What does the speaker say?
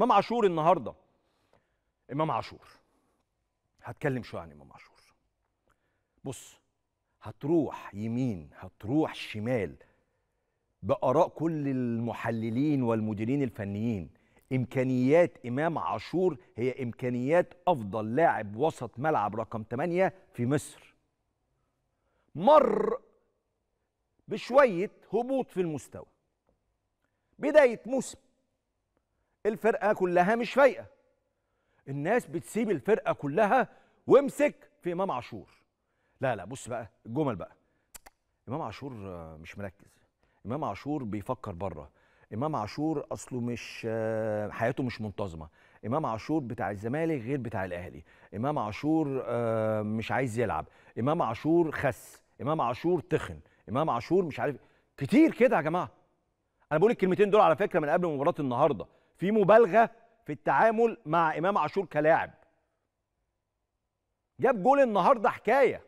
امام عاشور النهارده امام عاشور هتكلم شويه عن امام عاشور بص هتروح يمين هتروح شمال باراء كل المحللين والمديرين الفنيين امكانيات امام عاشور هي امكانيات افضل لاعب وسط ملعب رقم 8 في مصر مر بشويه هبوط في المستوى بدايه موسم الفرقه كلها مش فايقه الناس بتسيب الفرقه كلها وامسك في امام عاشور لا لا بص بقى الجمل بقى امام عاشور مش مركز امام عاشور بيفكر بره امام عاشور اصله مش حياته مش منتظمه امام عاشور بتاع الزمالك غير بتاع الاهلي امام عاشور آه، مش عايز يلعب امام عاشور خس امام عاشور تخن امام عاشور مش عارف كتير كده يا جماعه انا بقول الكلمتين دول على فكره من قبل مباراه النهارده في مبالغه في التعامل مع امام عاشور كلاعب جاب جول النهارده حكايه